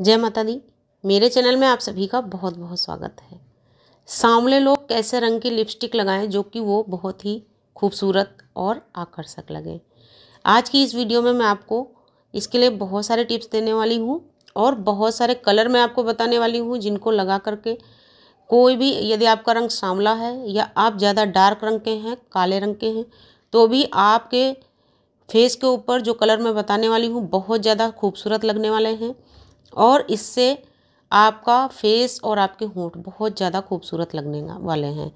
जय माता दी मेरे चैनल में आप सभी का बहुत बहुत स्वागत है सांवले लोग कैसे रंग की लिपस्टिक लगाएं जो कि वो बहुत ही खूबसूरत और आकर्षक लगे आज की इस वीडियो में मैं आपको इसके लिए बहुत सारे टिप्स देने वाली हूँ और बहुत सारे कलर मैं आपको बताने वाली हूँ जिनको लगा करके कोई भी यदि आपका रंग सांवला है या आप ज़्यादा डार्क रंग के हैं काले रंग के हैं तो भी आपके फेस के ऊपर जो कलर मैं बताने वाली हूँ बहुत ज़्यादा खूबसूरत लगने वाले हैं और इससे आपका फेस और आपके होंठ बहुत ज़्यादा खूबसूरत लगने वाले हैं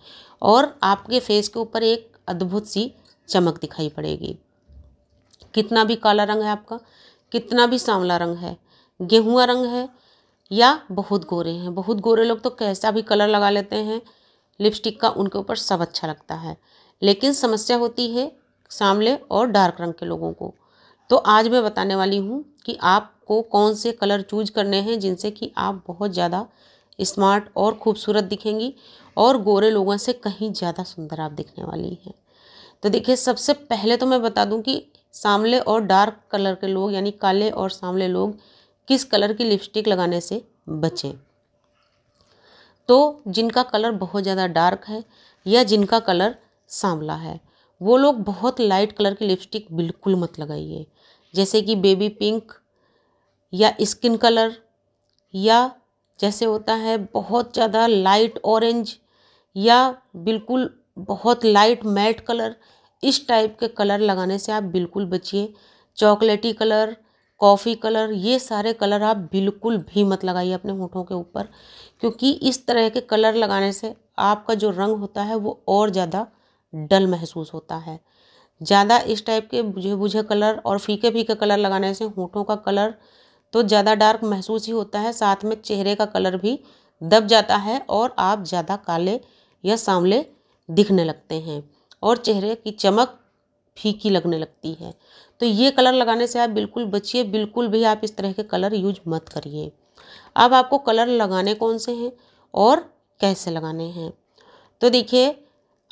और आपके फेस के ऊपर एक अद्भुत सी चमक दिखाई पड़ेगी कितना भी काला रंग है आपका कितना भी सांवला रंग है गेहुआ रंग है या बहुत गोरे हैं बहुत गोरे लोग तो कैसा भी कलर लगा लेते हैं लिपस्टिक का उनके ऊपर सब अच्छा लगता है लेकिन समस्या होती है सांवले और डार्क रंग के लोगों को तो आज मैं बताने वाली हूँ कि आपको कौन से कलर चूज करने हैं जिनसे कि आप बहुत ज़्यादा स्मार्ट और खूबसूरत दिखेंगी और गोरे लोगों से कहीं ज़्यादा सुंदर आप दिखने वाली हैं तो देखिए सबसे पहले तो मैं बता दूं कि सांवले और डार्क कलर के लोग यानी काले और सांवले लोग किस कलर की लिपस्टिक लगाने से बचें तो जिनका कलर बहुत ज़्यादा डार्क है या जिनका कलर सांवला है वो लोग बहुत लाइट कलर की लिपस्टिक बिल्कुल मत लगाइए जैसे कि बेबी पिंक या स्किन कलर या जैसे होता है बहुत ज़्यादा लाइट ऑरेंज या बिल्कुल बहुत लाइट मैट कलर इस टाइप के कलर लगाने से आप बिल्कुल बचिए चॉकलेटी कलर कॉफ़ी कलर ये सारे कलर आप बिल्कुल भी मत लगाइए अपने होठों के ऊपर क्योंकि इस तरह के कलर लगाने से आपका जो रंग होता है वो और ज़्यादा डल महसूस होता है ज़्यादा इस टाइप के बुझे बुझे कलर और फीके फीके कलर लगाने से होठों का कलर तो ज़्यादा डार्क महसूस ही होता है साथ में चेहरे का कलर भी दब जाता है और आप ज़्यादा काले या सांवले दिखने लगते हैं और चेहरे की चमक फीकी लगने लगती है तो ये कलर लगाने से आप बिल्कुल बचिए बिल्कुल भी आप इस तरह के कलर यूज मत करिए अब आपको कलर लगाने कौन से हैं और कैसे लगाने हैं तो देखिए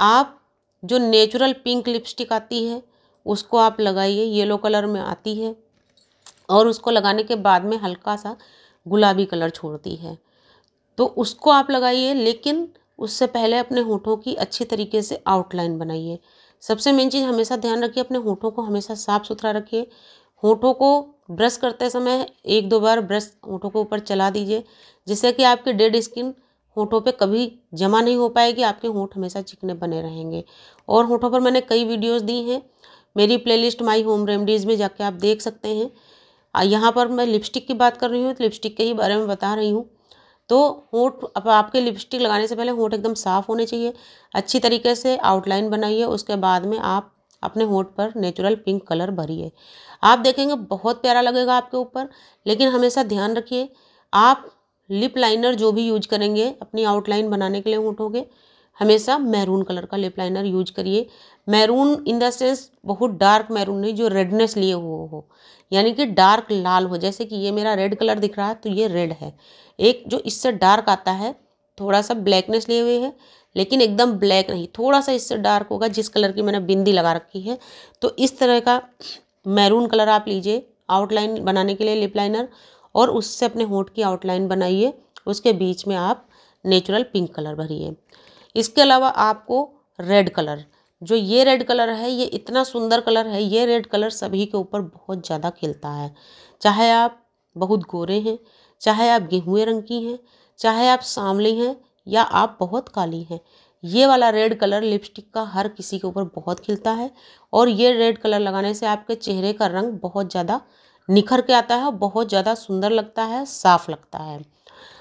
आप जो नेचुरल पिंक लिपस्टिक आती है उसको आप लगाइए येलो कलर में आती है और उसको लगाने के बाद में हल्का सा गुलाबी कलर छोड़ती है तो उसको आप लगाइए लेकिन उससे पहले अपने होठों की अच्छी तरीके से आउटलाइन बनाइए सबसे मेन चीज़ हमेशा ध्यान रखिए अपने होठों को हमेशा साफ़ सुथरा रखिए होठों को ब्रश करते समय एक दो बार ब्रश होठों के ऊपर चला दीजिए जिससे कि आपकी डेड स्किन होठों पे कभी जमा नहीं हो पाएगी आपके होठ हमेशा चिकने बने रहेंगे और होठों पर मैंने कई वीडियोस दी हैं मेरी प्लेलिस्ट माय होम रेमडीज़ में जाके आप देख सकते हैं यहाँ पर मैं लिपस्टिक की बात कर रही हूँ तो लिपस्टिक के ही बारे में बता रही हूँ तो होंठ अब आपके लिपस्टिक लगाने से पहले होंठ एकदम साफ़ होने चाहिए अच्छी तरीके से आउटलाइन बनाइए उसके बाद में आप अपने होंठ पर नेचुरल पिंक कलर भरिए आप देखेंगे बहुत प्यारा लगेगा आपके ऊपर लेकिन हमेशा ध्यान रखिए आप लिप लाइनर जो भी यूज करेंगे अपनी आउटलाइन बनाने के लिए होंठों के हमेशा मैरून कलर का लिप लाइनर यूज करिए मैरून इन द सेंस बहुत डार्क मैरून नहीं जो रेडनेस लिए हुए हो यानी कि डार्क लाल हो जैसे कि ये मेरा रेड कलर दिख रहा है तो ये रेड है एक जो इससे डार्क आता है थोड़ा सा ब्लैकनेस लिए हुए है लेकिन एकदम ब्लैक नहीं थोड़ा सा इससे डार्क होगा जिस कलर की मैंने बिंदी लगा रखी है तो इस तरह का मैरून कलर आप लीजिए आउटलाइन बनाने के लिए लिप लाइनर और उससे अपने होंठ की आउटलाइन बनाइए उसके बीच में आप नेचुरल पिंक कलर भरिए इसके अलावा आपको रेड कलर जो ये रेड कलर है ये इतना सुंदर कलर है ये रेड कलर सभी के ऊपर बहुत ज़्यादा खिलता है चाहे आप बहुत गोरे हैं चाहे आप गेहूँ रंग की हैं चाहे आप सांवली हैं या आप बहुत काली हैं ये वाला रेड कलर लिपस्टिक का हर किसी के ऊपर बहुत खिलता है और ये रेड कलर लगाने से आपके चेहरे का रंग बहुत ज़्यादा निखर के आता है बहुत ज़्यादा सुंदर लगता है साफ़ लगता है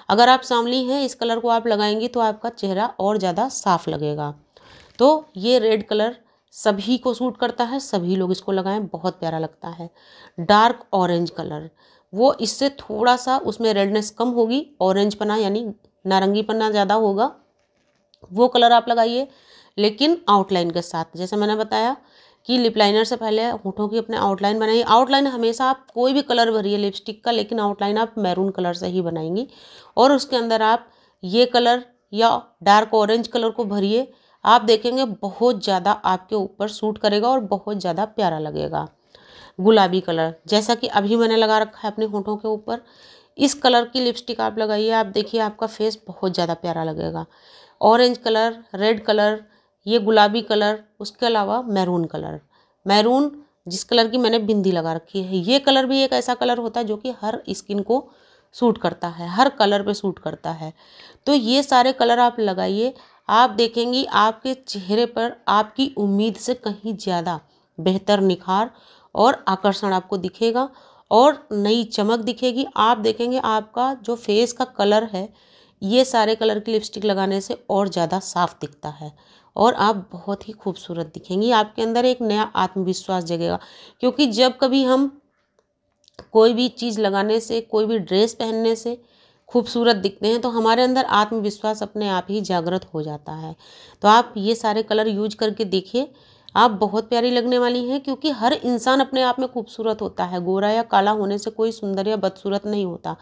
अगर आप सांवली हैं इस कलर को आप लगाएंगी तो आपका चेहरा और ज़्यादा साफ लगेगा तो ये रेड कलर सभी को सूट करता है सभी लोग इसको लगाएं बहुत प्यारा लगता है डार्क ऑरेंज कलर वो इससे थोड़ा सा उसमें रेडनेस कम होगी ऑरेंज पना यानी नारंगी पना ज़्यादा होगा वो कलर आप लगाइए लेकिन आउटलाइन के साथ जैसे मैंने बताया कि लिप लाइनर से पहले होठों की अपने आउटलाइन बनाइए आउटलाइन हमेशा आप कोई भी कलर भरिए लिपस्टिक का लेकिन आउटलाइन आप मैरून कलर से ही बनाएंगी और उसके अंदर आप ये कलर या डार्क ऑरेंज कलर को भरिए आप देखेंगे बहुत ज़्यादा आपके ऊपर सूट करेगा और बहुत ज़्यादा प्यारा लगेगा गुलाबी कलर जैसा कि अभी मैंने लगा रखा है अपने होठों के ऊपर इस कलर की लिपस्टिक आप लगाइए आप देखिए आपका फेस बहुत ज़्यादा प्यारा लगेगा ऑरेंज कलर रेड कलर ये गुलाबी कलर उसके अलावा मैरून कलर मैरून जिस कलर की मैंने बिंदी लगा रखी है ये कलर भी एक ऐसा कलर होता है जो कि हर स्किन को सूट करता है हर कलर पे सूट करता है तो ये सारे कलर आप लगाइए आप देखेंगी आपके चेहरे पर आपकी उम्मीद से कहीं ज़्यादा बेहतर निखार और आकर्षण आपको दिखेगा और नई चमक दिखेगी आप देखेंगे आपका जो फेस का कलर है ये सारे कलर की लिपस्टिक लगाने से और ज़्यादा साफ दिखता है और आप बहुत ही खूबसूरत दिखेंगी आपके अंदर एक नया आत्मविश्वास जगेगा क्योंकि जब कभी हम कोई भी चीज़ लगाने से कोई भी ड्रेस पहनने से खूबसूरत दिखते हैं तो हमारे अंदर आत्मविश्वास अपने आप ही जागृत हो जाता है तो आप ये सारे कलर यूज करके देखिए आप बहुत प्यारी लगने वाली हैं क्योंकि हर इंसान अपने आप में खूबसूरत होता है गोरा या काला होने से कोई सुंदर या बदसूरत नहीं होता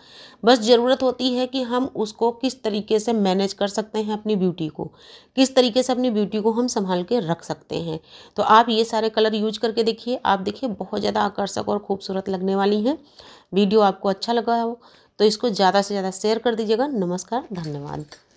बस ज़रूरत होती है कि हम उसको किस तरीके से मैनेज कर सकते हैं अपनी ब्यूटी को किस तरीके से अपनी ब्यूटी को हम संभाल के रख सकते हैं तो आप ये सारे कलर यूज करके देखिए आप देखिए बहुत ज़्यादा आकर्षक और खूबसूरत लगने वाली हैं वीडियो आपको अच्छा लगा हो तो इसको ज़्यादा से ज़्यादा शेयर कर दीजिएगा नमस्कार धन्यवाद